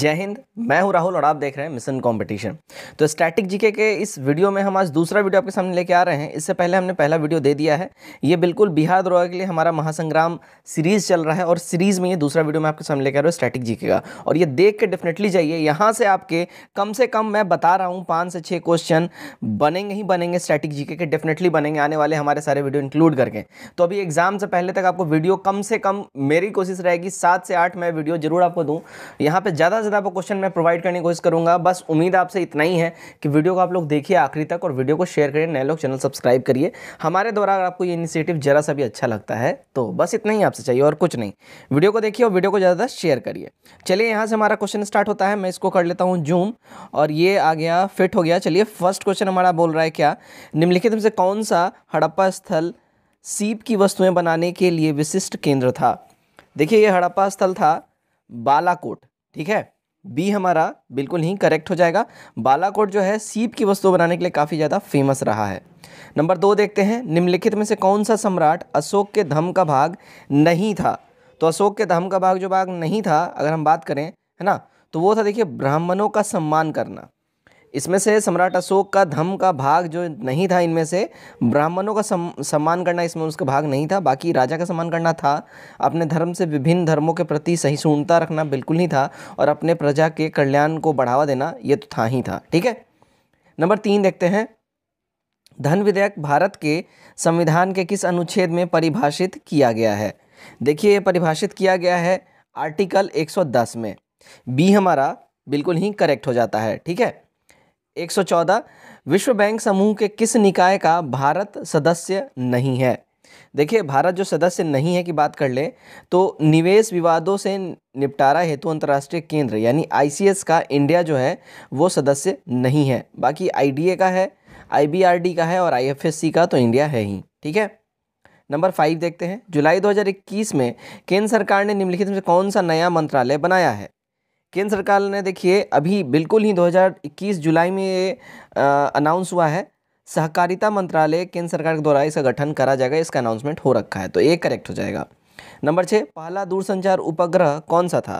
जय हिंद मैं हूं राहुल और आप देख रहे हैं मिशन कंपटीशन तो स्टैटिक जीके के इस वीडियो में हम आज दूसरा वीडियो आपके सामने लेके आ रहे हैं इससे पहले हमने पहला वीडियो दे दिया है ये बिल्कुल बिहार द्रोह के लिए हमारा महासंग्राम सीरीज़ चल रहा है और सीरीज़ में ये दूसरा वीडियो मैं आपके सामने लेके आ रहा हूँ स्टैटिक जी का और ये देख के डेफिनेटली जाइए यहाँ से आपके कम से कम मैं बता रहा हूँ पाँच से छः क्वेश्चन बनेंगे ही बनेंगे स्टैटिक जी के डेफिनेटली बनेंगे आने वाले हमारे सारे वीडियो इंक्लूड करके तो अभी एग्ज़ाम से पहले तक आपको वीडियो कम से कम मेरी कोशिश रहेगी सात से आठ मैं वीडियो जरूर आपको दूँ यहाँ पर ज़्यादा ज़्यादा आपको क्वेश्चन मैं प्रोवाइड करने की कोशिश करूँगा बस उम्मीद आपसे इतना ही है कि वीडियो को आप लोग देखिए आखिरी तक और वीडियो को शेयर करिए नए लोग चैनल सब्सक्राइब करिए हमारे द्वारा अगर आपको ये इनिशिएटिव जरा सा भी अच्छा लगता है तो बस इतना ही आपसे चाहिए और कुछ नहीं वीडियो को देखिए और वीडियो को ज़्यादा शेयर करिए चलिए यहाँ से हमारा क्वेश्चन स्टार्ट होता है मैं इसको कर लेता हूँ जूम और ये आ गया फिट हो गया चलिए फर्स्ट क्वेश्चन हमारा बोल रहा है क्या निम्नलिखित में से कौन सा हड़प्पा स्थल सीप की वस्तुएं बनाने के लिए विशिष्ट केंद्र था देखिए ये हड़प्पा स्थल था बालाकोट ठीक है बी हमारा बिल्कुल ही करेक्ट हो जाएगा बालाकोट जो है सीप की वस्तु बनाने के लिए काफ़ी ज़्यादा फेमस रहा है नंबर दो देखते हैं निम्नलिखित में से कौन सा सम्राट अशोक के धम का भाग नहीं था तो अशोक के धम का भाग जो भाग नहीं था अगर हम बात करें है ना तो वो था देखिए ब्राह्मणों का सम्मान करना इसमें से सम्राट अशोक का धम का भाग जो नहीं था इनमें से ब्राह्मणों का सम, सम्मान करना इसमें उसका भाग नहीं था बाकी राजा का सम्मान करना था अपने धर्म से विभिन्न धर्मों के प्रति सहिष्णुता रखना बिल्कुल नहीं था और अपने प्रजा के कल्याण को बढ़ावा देना ये तो था ही था ठीक है नंबर तीन देखते हैं धन विधेयक भारत के संविधान के किस अनुच्छेद में परिभाषित किया गया है देखिए ये परिभाषित किया गया है आर्टिकल 110 में बी हमारा बिल्कुल ही करेक्ट हो जाता है ठीक है 114 विश्व बैंक समूह के किस निकाय का भारत सदस्य नहीं है देखिए भारत जो सदस्य नहीं है की बात कर ले तो निवेश विवादों से निपटारा हेतु अंतर्राष्ट्रीय केंद्र यानी आईसीएस का इंडिया जो है वो सदस्य नहीं है बाकी आईडीए का है आईबीआरडी का है और आईएफएससी का तो इंडिया है ही ठीक है नंबर फाइव देखते हैं जुलाई 2021 में केंद्र सरकार ने निम्नलिखित में से कौन सा नया मंत्रालय बनाया है केंद्र सरकार ने देखिए अभी बिल्कुल ही 2021 जुलाई में ये अनाउंस हुआ है सहकारिता मंत्रालय केंद्र सरकार के द्वारा इसका गठन करा जाएगा इसका अनाउंसमेंट हो रखा है तो ये करेक्ट हो जाएगा नंबर छः पहला दूरसंचार उपग्रह कौन सा था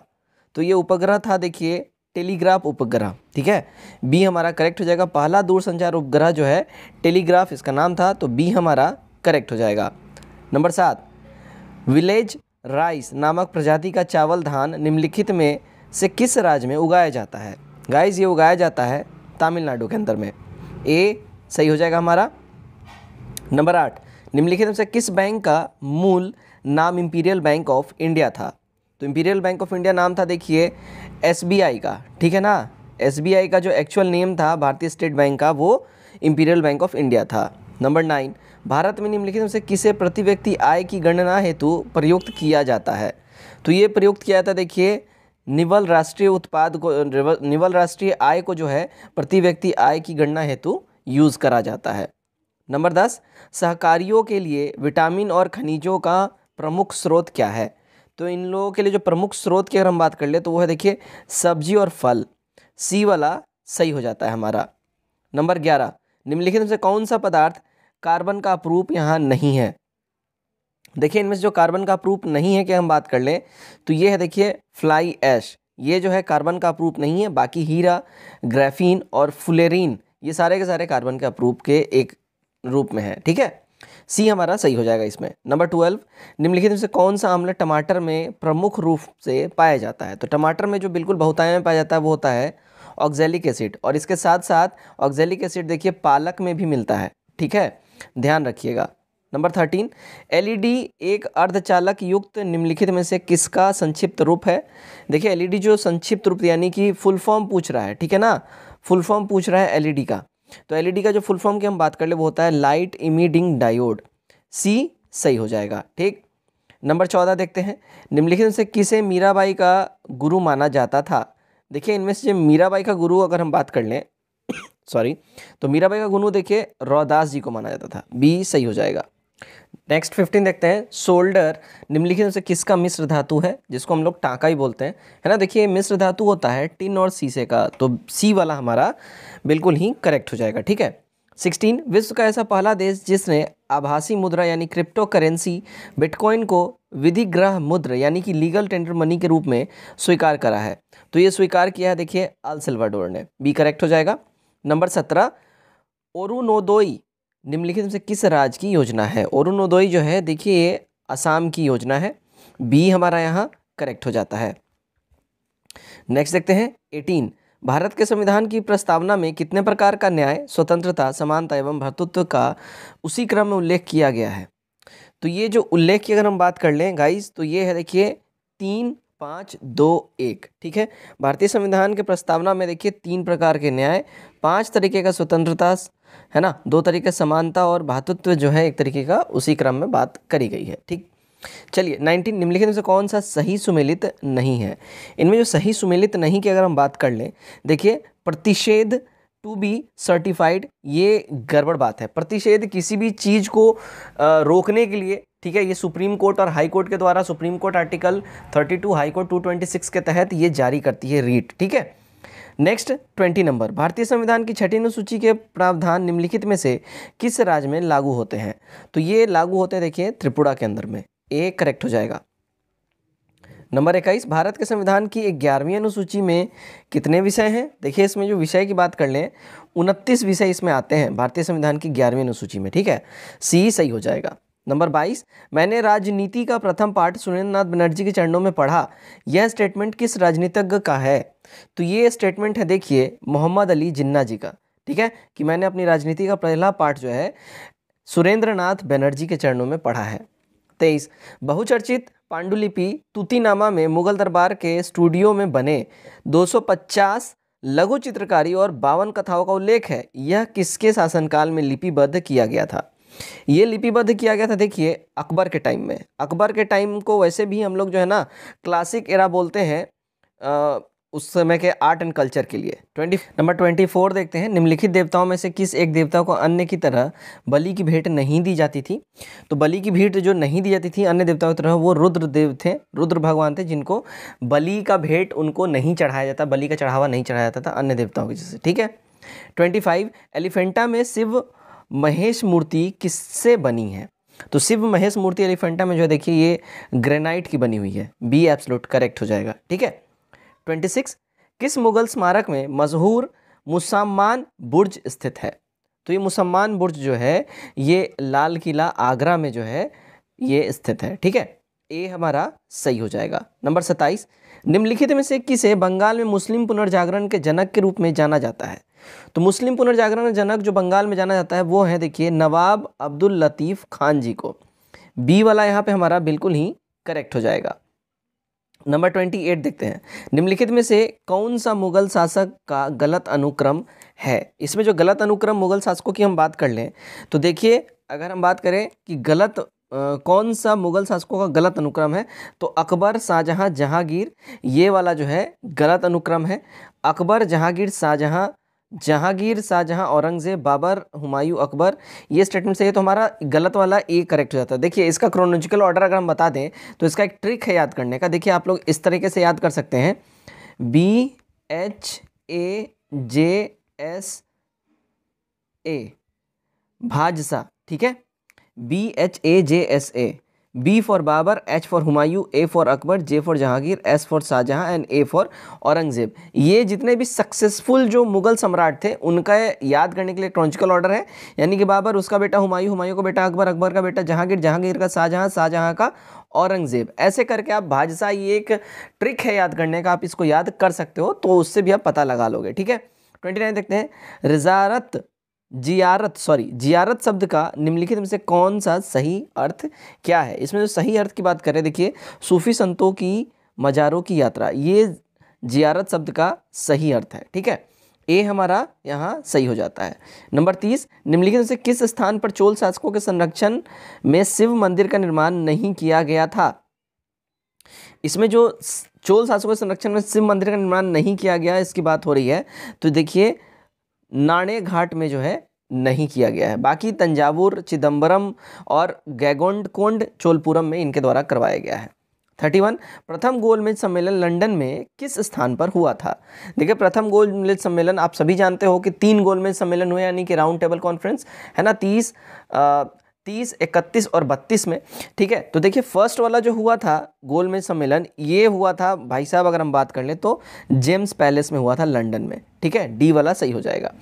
तो ये उपग्रह था देखिए टेलीग्राफ उपग्रह ठीक है बी हमारा करेक्ट हो जाएगा पहला दूरसंचार उपग्रह जो है टेलीग्राफ इसका नाम था तो बी हमारा करेक्ट हो जाएगा नंबर सात विलेज राइस नामक प्रजाति का चावल धान निम्नलिखित में से किस राज्य में उगाया जाता है गाइज ये उगाया जाता है तमिलनाडु के अंदर में ए सही हो जाएगा हमारा नंबर आठ निम्नलिखित में से किस बैंक का मूल नाम इंपीरियल बैंक ऑफ इंडिया था तो इंपीरियल बैंक ऑफ इंडिया नाम था देखिए एस का ठीक है ना एस का जो एक्चुअल नेम था भारतीय स्टेट बैंक का वो इंपीरियल बैंक ऑफ इंडिया था नंबर नाइन भारत में निम्नलिखित में से किसे प्रति व्यक्ति आय की गणना हेतु प्रयुक्त किया जाता है तो ये प्रयुक्त किया जाता है देखिए निवल राष्ट्रीय उत्पाद को निवल राष्ट्रीय आय को जो है प्रति व्यक्ति आय की गणना हेतु यूज़ करा जाता है नंबर दस सहकारियों के लिए विटामिन और खनिजों का प्रमुख स्रोत क्या है तो इन लोगों के लिए जो प्रमुख स्रोत की अगर हम बात कर ले तो वो है देखिए सब्जी और फल सी वाला सही हो जाता है हमारा नंबर ग्यारह निम्नलिखित में से कौन सा पदार्थ कार्बन का अपरूप यहाँ नहीं है देखिए इनमें से जो कार्बन का प्रूफ नहीं है कि हम बात कर लें तो ये है देखिए फ्लाई ऐश ये जो है कार्बन का प्रूफ नहीं है बाकी हीरा ग्रेफीन और फुलेरिन ये सारे के सारे कार्बन के अप्रूप के एक रूप में है ठीक है सी हमारा सही हो जाएगा इसमें नंबर ट्वेल्व निम्नलिखित में से कौन सा आमला टमाटर में प्रमुख रूप से पाया जाता है तो टमाटर में जो बिल्कुल बहुतायत में पाया जाता है वो होता है ऑक्जेलिक एसिड और इसके साथ साथ ऑक्जेलिक एसिड देखिए पालक में भी मिलता है ठीक है ध्यान रखिएगा नंबर थर्टीन एलईडी एक अर्धचालक युक्त निम्नलिखित में से किसका संक्षिप्त रूप है देखिए एलईडी e जो संक्षिप्त रूप यानी कि फुल फॉर्म पूछ रहा है ठीक है ना फुल फॉर्म पूछ रहा है एलईडी e का तो एलईडी e का जो फुल फॉर्म की हम बात कर ले वो होता है लाइट इमीडिंग डायोड सी सही हो जाएगा ठीक नंबर चौदह देखते हैं निम्नलिखित में से किसे मीराबाई का गुरु माना जाता था देखिए इनमें से मीराबाई का गुरु अगर हम बात कर लें सॉरी तो मीराबाई का गुरु देखिए रौदास जी को माना जाता था बी सही हो जाएगा नेक्स्ट फिफ्टीन देखते हैं सोल्डर निम्नलिखित से किसका मिश्र धातु है जिसको हम लोग टाका ही बोलते हैं है ना देखिए मिश्र धातु होता है टिन और सीसे का तो सी वाला हमारा बिल्कुल ही करेक्ट हो जाएगा ठीक है सिक्सटीन विश्व का ऐसा पहला देश जिसने आभासी मुद्रा यानी क्रिप्टो करेंसी बिटकॉइन को विधिग्रह मुद्र यानी कि लीगल टेंडर मनी के रूप में स्वीकार करा है तो ये स्वीकार किया है देखिए अल सिल्वाडोर ने बी करेक्ट हो जाएगा नंबर सत्रह ओरुनोदोई निम्नलिखित में से किस राज्य की योजना है अरुणोदोई जो है देखिए ये असम की योजना है बी हमारा यहाँ करेक्ट हो जाता है नेक्स्ट देखते हैं एटीन भारत के संविधान की प्रस्तावना में कितने प्रकार का न्याय स्वतंत्रता समानता एवं भ्रातृत्व का उसी क्रम में उल्लेख किया गया है तो ये जो उल्लेख की अगर हम बात कर लें गाइस तो ये है देखिए तीन पाँच दो एक ठीक है भारतीय संविधान के प्रस्तावना में देखिए तीन प्रकार के न्याय पांच तरीके का स्वतंत्रता है ना दो तरीके समानता और भातृत्व जो है एक तरीके का उसी क्रम में बात करी गई है ठीक चलिए 19 निम्नलिखित में से कौन सा सही सुमेलित नहीं है इनमें जो सही सुमेलित नहीं की अगर हम बात कर लें देखिए प्रतिषेध टू बी सर्टिफाइड ये गड़बड़ बात है प्रतिषेध किसी भी चीज़ को रोकने के लिए ठीक है ये सुप्रीम कोर्ट और हाई कोर्ट के द्वारा Supreme Court article 32 High Court 226 के तहत ये जारी करती है रीट ठीक है नेक्स्ट ट्वेंटी नंबर भारतीय संविधान की छठी अनुसूची के प्रावधान निम्नलिखित में से किस राज्य में लागू होते हैं तो ये लागू होते हैं देखिए त्रिपुरा के अंदर में ए करेक्ट हो जाएगा नंबर इक्कीस भारत के संविधान की ग्यारहवीं अनुसूची में कितने विषय हैं देखिए इसमें जो विषय की बात कर लें उनतीस विषय इसमें आते हैं भारतीय संविधान की ग्यारहवीं अनुसूची में ठीक है सी सही हो जाएगा नंबर बाईस मैंने राजनीति का प्रथम पाठ सुरेंद्र नाथ बनर्जी के चरणों में पढ़ा यह स्टेटमेंट किस राजनीतिज्ञ का है तो ये स्टेटमेंट है देखिए मोहम्मद अली जिन्ना जी का ठीक है कि मैंने अपनी राजनीति का पहला पाठ जो है सुरेंद्र नाथ बनर्जी के चरणों में पढ़ा है तेईस बहुचर्चित पांडुलिपि तुतीनामा में मुगल दरबार के स्टूडियो में बने दो लघु चित्रकारी और बावन कथाओं का उल्लेख है यह किसके शासनकाल में लिपिबद्ध किया गया था ये लिपिबद्ध किया गया था देखिए अकबर के टाइम में अकबर के टाइम को वैसे भी हम लोग जो है ना क्लासिक एरा बोलते हैं उस समय के आर्ट एंड कल्चर के लिए ट्वेंटी नंबर ट्वेंटी फोर देखते हैं निम्नलिखित देवताओं में से किस एक देवता को अन्य की तरह बलि की भेंट नहीं दी जाती थी तो बलि की भेंट जो नहीं दी जाती थी अन्य देवताओं की तरह वो रुद्र देव थे रुद्र भगवान थे जिनको बलि का भेंट उनको नहीं चढ़ाया जाता बलि का चढ़ावा नहीं चढ़ाया जाता था अन्य देवताओं की जैसे ठीक है ट्वेंटी फाइव एलिफेंटा में शिव महेश मूर्ति किससे बनी है तो शिव महेश मूर्ति एलिफेंटा में जो है देखिए ये ग्रेनाइट की बनी हुई है बी एब्सोलूट करेक्ट हो जाएगा ठीक है ट्वेंटी सिक्स किस मुगल स्मारक में मशहूर मुसम्मान बुर्ज स्थित है तो ये मुसम्मान बुर्ज जो है ये लाल किला आगरा में जो है ये स्थित है ठीक है ए हमारा सही हो जाएगा नंबर सत्ताईस निम्नलिखित में से किसे बंगाल में मुस्लिम पुनर्जागरण के जनक के रूप में जाना जाता है तो मुस्लिम पुनर्जागरण जनक जो बंगाल में जाना जाता है वो है देखिए नवाब अब्दुल लतीफ़ खान जी को बी वाला यहाँ पे हमारा बिल्कुल ही करेक्ट हो जाएगा नंबर ट्वेंटी एट देखते हैं निम्नलिखित में से कौन सा मुगल शासक का गलत अनुक्रम है इसमें जो गलत अनुक्रम मुगल शासकों की हम बात कर लें तो देखिए अगर हम बात करें कि गलत कौन सा मुग़ल शासकों का गलत अनुक्रम है तो अकबर शाहजहाँ जहांगीर ये वाला जो है गलत अनुक्रम है अकबर जहांगीर शाहजहाँ जहांगीर शाहजहाँ औरंगज़ेब बाबर हुमायूं अकबर ये स्टेटमेंट सही है तो हमारा गलत वाला ए करेक्ट हो जाता है देखिए इसका क्रोनोलॉजिकल ऑर्डर अगर हम बता दें तो इसका एक ट्रिक है याद करने का देखिए आप लोग इस तरीके से याद कर सकते हैं B H A J S A भाजसा ठीक है B H A J S A B for Babar H for Humayun A for Akbar J for Jahangir S for Shahjahan and A for Aurangzeb ये जितने भी सक्सेसफुल जो मुगल सम्राट थे उनका याद करने के लिए ट्रॉन्चिकल ऑर्डर है यानी कि बाबर उसका बेटा हुमायूं हुमायूं का बेटा अकबर अकबर का बेटा जहांगीर जहांगीर का शाहजहां शाहजहां का औरंगज़ेब ऐसे करके आप भाजसा ये एक ट्रिक है याद करने का आप इसको याद कर सकते हो तो उससे भी आप पता लगा लोगे ठीक है ट्वेंटी नाइन देखते हैं रिजारत जियारत सॉरी जियारत शब्द का निम्नलिखित में से कौन सा सही अर्थ क्या है इसमें जो सही अर्थ की बात करें देखिए सूफ़ी संतों की मज़ारों की यात्रा ये जियारत शब्द का सही अर्थ है ठीक है ए हमारा यहाँ सही हो जाता है नंबर तीस निम्नलिखित में से किस स्थान पर चोल शासकों के संरक्षण में शिव मंदिर का निर्माण नहीं किया गया था इसमें जो चोल शासकों के संरक्षण में शिव मंदिर का निर्माण नहीं किया गया इसकी बात हो रही है तो देखिए नाणे घाट में जो है नहीं किया गया है बाकी तंजावुर चिदम्बरम और गैगोंडकोंड चोलपुरम में इनके द्वारा करवाया गया है थर्टी वन प्रथम गोलमेज सम्मेलन लंदन में किस स्थान पर हुआ था देखिए प्रथम गोलमेज सम्मेलन आप सभी जानते हो कि तीन गोलमेज सम्मेलन हुए यानी कि राउंड टेबल कॉन्फ्रेंस है ना तीस तीस इकतीस और बत्तीस में ठीक है तो देखिए फर्स्ट वाला जो हुआ था गोलमेज सम्मेलन ये हुआ था भाई साहब अगर हम बात कर लें तो जेम्स पैलेस में हुआ था लंदन में ठीक है डी वाला सही हो जाएगा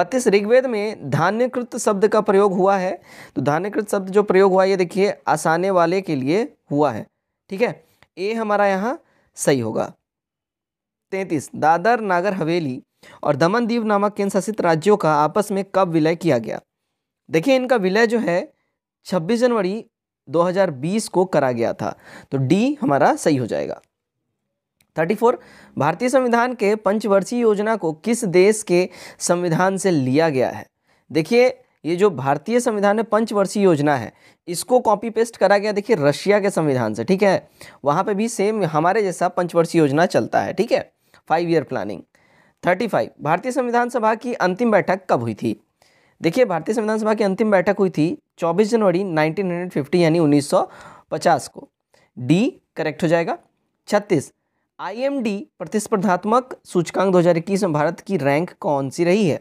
बत्तीस ऋग्वेद में धान्यकृत शब्द का प्रयोग हुआ है तो धान्यकृत शब्द जो प्रयोग हुआ ये देखिए आसाने वाले के लिए हुआ है ठीक है ए हमारा यहाँ सही होगा तैतीस दादर नागर हवेली और दमन दीव नामक केंद्र शासित राज्यों का आपस में कब विलय किया गया देखिए इनका विलय जो है 26 जनवरी 2020 को करा गया था तो डी हमारा सही हो जाएगा 34 भारतीय संविधान के पंचवर्षीय योजना को किस देश के संविधान से लिया गया है देखिए ये जो भारतीय संविधान में पंचवर्षीय योजना है इसको कॉपी पेस्ट करा गया देखिए रशिया के संविधान से ठीक है वहाँ पे भी सेम हमारे जैसा पंचवर्षीय योजना चलता है ठीक है five year planning thirty five भारतीय संविधान सभा की अंतिम बैठक कब हुई थी देखिए भारतीय संविधान सभा की अंतिम बैठक हुई थी 24 जनवरी 1950 यानी 1950 को डी करेक्ट हो जाएगा छत्तीस आईएमडी प्रतिस्पर्धात्मक सूचकांक 2021 में भारत की रैंक कौन सी रही है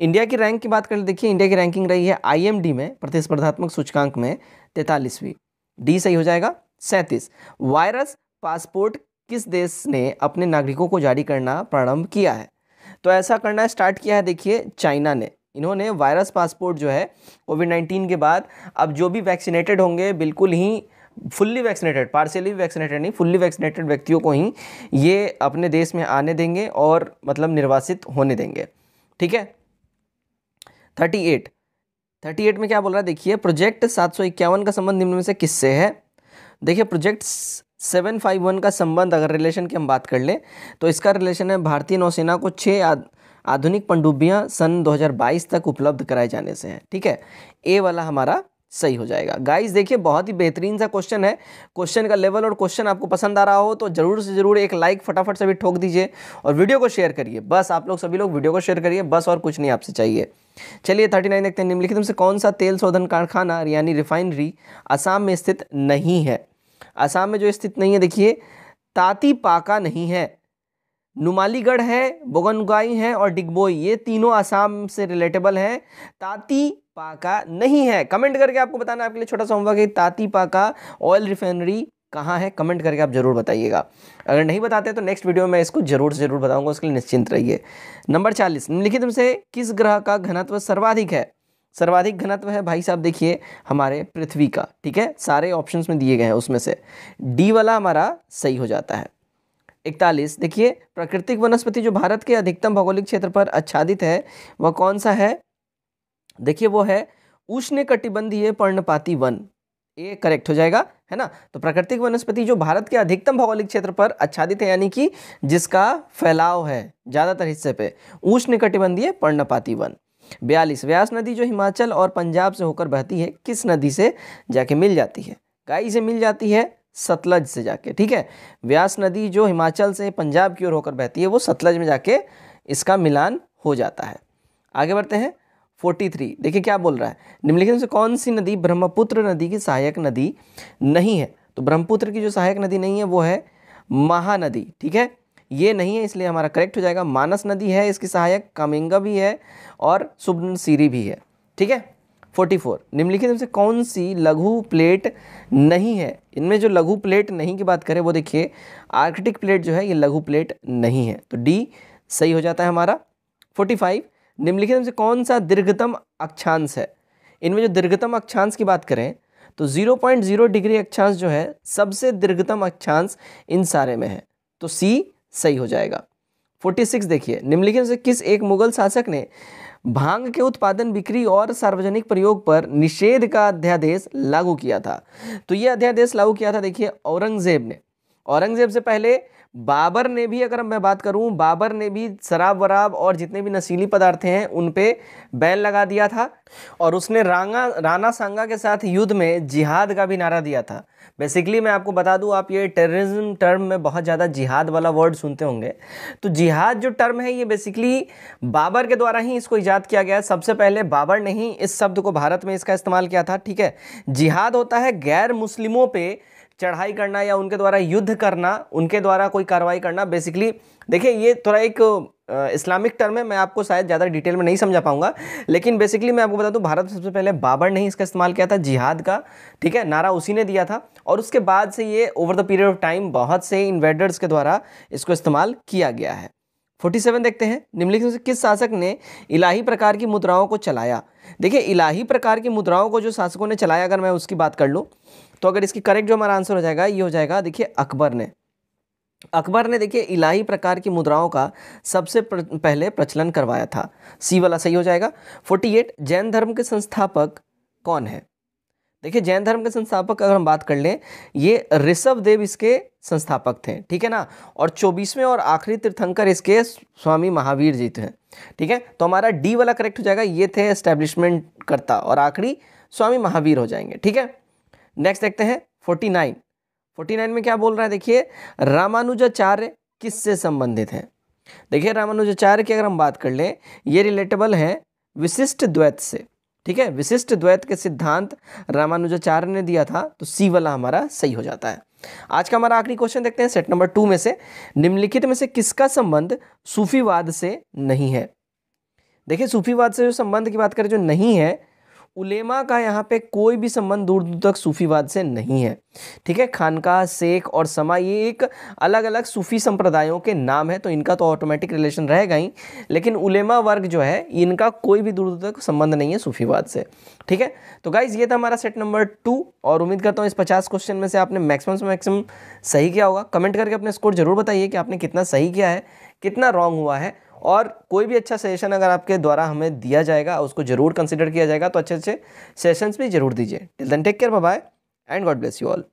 इंडिया की रैंक की बात कर देखिए इंडिया की रैंकिंग रही है आईएमडी में प्रतिस्पर्धात्मक सूचकांक में तैंतालीसवीं डी सही हो जाएगा सैंतीस वायरस पासपोर्ट किस देश ने अपने नागरिकों को जारी करना प्रारंभ किया है तो ऐसा करना स्टार्ट किया है देखिए चाइना ने इन्होंने वायरस पासपोर्ट जो है कोविड नाइन्टीन के बाद अब जो भी वैक्सीनेटेड होंगे बिल्कुल ही फुल्ली वैक्सीनेटेड पार्सली वैक्सीनेटेड नहीं फुल्ली वैक्सीनेटेड व्यक्तियों को ही ये अपने देश में आने देंगे और मतलब निर्वासित होने देंगे ठीक है थर्टी एट थर्टी एट में क्या बोल रहा है देखिए प्रोजेक्ट सात सौ इक्यावन का संबंध निम्न में से किससे है देखिए प्रोजेक्ट सेवन फाइव वन का संबंध अगर रिलेशन की हम बात कर लें तो इसका रिलेशन है भारतीय नौसेना को छः आधुनिक पंडुब्बियाँ सन 2022 तक उपलब्ध कराए जाने से है ठीक है ए वाला हमारा सही हो जाएगा गाइस देखिए बहुत ही बेहतरीन सा क्वेश्चन है क्वेश्चन का लेवल और क्वेश्चन आपको पसंद आ रहा हो तो जरूर से जरूर एक लाइक फटाफट से भी ठोक दीजिए और वीडियो को शेयर करिए बस आप लोग सभी लोग वीडियो को शेयर करिए बस और कुछ नहीं आपसे चाहिए चलिए थर्टी नाइन देखते हैं निम्नलिखित में से कौन सा तेल शोधन कारखाना यानी रिफाइनरी आसाम में स्थित नहीं है आसाम में जो स्थित नहीं है देखिए ताती पाका नहीं है नुमालीगढ़ है बोगनगाई है और डिगबोई ये तीनों आसाम से रिलेटेबल हैं ताती पाका नहीं है कमेंट करके आपको बताना आपके लिए छोटा सा होमवर्क है ताती पाका ऑयल रिफाइनरी कहाँ है कमेंट करके आप ज़रूर बताइएगा अगर नहीं बताते तो नेक्स्ट वीडियो में इसको जरूर जरूर बताऊंगा उसके लिए निश्चिंत रहिए नंबर चालीस निम्नलिखित में से किस ग्रह का घनत्व सर्वाधिक है सर्वाधिक घनत्व है भाई साहब देखिए हमारे पृथ्वी का ठीक है सारे ऑप्शंस में दिए गए हैं उसमें से डी वाला हमारा सही हो जाता है इकतालीस देखिए प्राकृतिक वनस्पति जो भारत के अधिकतम भौगोलिक क्षेत्र पर आच्छादित है वह कौन सा है देखिए वो है उष्ण कटिबंधीय पर्णपाती वन ये करेक्ट हो जाएगा है ना तो प्राकृतिक वनस्पति जो भारत के अधिकतम भौगोलिक क्षेत्र पर आच्छादित है यानी कि जिसका फैलाव है ज़्यादातर हिस्से पे उष्ण कटिबंधीय पर्णपाती वन बयालीस व्यास नदी जो हिमाचल और पंजाब से होकर बहती है किस नदी से जाके मिल जाती है गाय से मिल जाती है सतलज से जाके ठीक है व्यास नदी जो हिमाचल से पंजाब की ओर होकर बहती है वो सतलज में जाके इसका मिलान हो जाता है आगे बढ़ते हैं 43 देखिए क्या बोल रहा है निम्नलिखित से कौन सी नदी ब्रह्मपुत्र नदी की सहायक नदी नहीं है तो ब्रह्मपुत्र की जो सहायक नदी नहीं है वो है महानदी ठीक है ये नहीं है इसलिए हमारा करेक्ट हो जाएगा मानस नदी है इसकी सहायक कामिंगा भी है और सुबनसीरी भी है ठीक है 44 निम्नलिखित में से कौन सी लघु प्लेट नहीं है इनमें जो लघु प्लेट नहीं की बात करें वो देखिए आर्कटिक प्लेट जो है ये लघु प्लेट नहीं है तो डी सही हो जाता है हमारा 45 निम्नलिखित में से कौन सा दीर्घतम अक्षांश है इनमें जो दीर्घतम अक्षांश की बात करें तो 0.0 डिग्री अक्षांश जो है सबसे दीर्घतम अक्षांश इन सारे में है तो सी सही हो जाएगा सिक्स देखिए निम्नलिखित से किस एक मुगल शासक ने भांग के उत्पादन बिक्री और सार्वजनिक प्रयोग पर निषेध का अध्यादेश लागू किया था तो ये अध्यादेश लागू किया था देखिए औरंगजेब ने औरंगजेब से पहले बाबर ने भी अगर मैं बात करूं बाबर ने भी शराब वराब और जितने भी नशीली पदार्थ हैं उन पे बैन लगा दिया था और उसने रांगा राणा सांगा के साथ युद्ध में जिहाद का भी नारा दिया था बेसिकली मैं आपको बता दूं आप ये टेररिज्म टर्म में बहुत ज़्यादा जिहाद वाला वर्ड सुनते होंगे तो जिहाद जो टर्म है ये बेसिकली बाबर के द्वारा ही इसको ईजाद किया गया सबसे पहले बाबर ने ही इस शब्द को भारत में इसका इस्तेमाल किया था ठीक है जिहाद होता है गैर मुस्लिमों पर चढ़ाई करना या उनके द्वारा युद्ध करना उनके द्वारा कोई कार्रवाई करना बेसिकली देखिए ये थोड़ा एक इस्लामिक टर्म है मैं आपको शायद ज़्यादा डिटेल में नहीं समझा पाऊंगा लेकिन बेसिकली मैं आपको बता दूँ भारत में सबसे पहले बाबर ने ही इसका इस्तेमाल किया था जिहाद का ठीक है नारा उसी ने दिया था और उसके बाद से ये over the period of time बहुत से इन्वेडर्स के द्वारा इसको इस्तेमाल किया गया है 47 देखते हैं निम्नलिखित से किस शासक ने इलाही प्रकार की मुद्राओं को चलाया देखिए इलाही प्रकार की मुद्राओं को जो शासकों ने चलाया अगर मैं उसकी बात कर लूँ तो अगर इसकी करेक्ट जो हमारा आंसर हो जाएगा ये हो जाएगा देखिए अकबर ने अकबर ने देखिए इलाही प्रकार की मुद्राओं का सबसे प्र, पहले प्रचलन करवाया था सी वाला सही हो जाएगा 48 जैन धर्म के संस्थापक कौन है देखिए जैन धर्म के संस्थापक अगर हम बात कर लें ये ऋषभ देव इसके संस्थापक थे ठीक है ना और चौबीसवें और आखिरी तीर्थंकर इसके स्वामी महावीर जी थे ठीक है तो हमारा डी वाला करेक्ट हो जाएगा ये थे एस्टेब्लिशमेंट करता और आखिरी स्वामी महावीर हो जाएंगे ठीक है नेक्स्ट देखते हैं फोर्टी नाइन फोर्टी नाइन में क्या बोल रहा है देखिए रामानुजाचार्य किससे संबंधित है देखिए रामानुजाचार्य की अगर हम बात कर लें ये रिलेटेबल है विशिष्ट द्वैत से ठीक है विशिष्ट द्वैत के सिद्धांत रामानुजाचार्य ने दिया था तो सी वाला हमारा सही हो जाता है आज का हमारा आखिरी क्वेश्चन देखते हैं सेट नंबर टू में से निम्नलिखित में से किसका संबंध सूफीवाद से नहीं है देखिए सूफीवाद से जो संबंध की बात करें जो नहीं है उलेमा का यहाँ पे कोई भी संबंध दूर दूर तक सूफीवाद से नहीं है ठीक है खानका शेख और समा ये एक अलग अलग सूफ़ी संप्रदायों के नाम है तो इनका तो ऑटोमेटिक रिलेशन रहेगा ही लेकिन उलेमा वर्ग जो है इनका कोई भी दूर दूर तक संबंध नहीं है सूफीवाद से ठीक है तो गाइज़ ये था हमारा सेट नंबर टू और उम्मीद करता हूँ इस पचास क्वेश्चन में से आपने मैक्सिमम से मैक्सिमम सही किया होगा कमेंट करके अपने स्कोर ज़रूर बताइए कि आपने कितना सही किया है कितना रॉन्ग हुआ है और कोई भी अच्छा सजेशन अगर आपके द्वारा हमें दिया जाएगा उसको ज़रूर कंसिडर किया जाएगा तो अच्छे अच्छे सेशंस भी जरूर दीजिए till then take care bye and God bless you all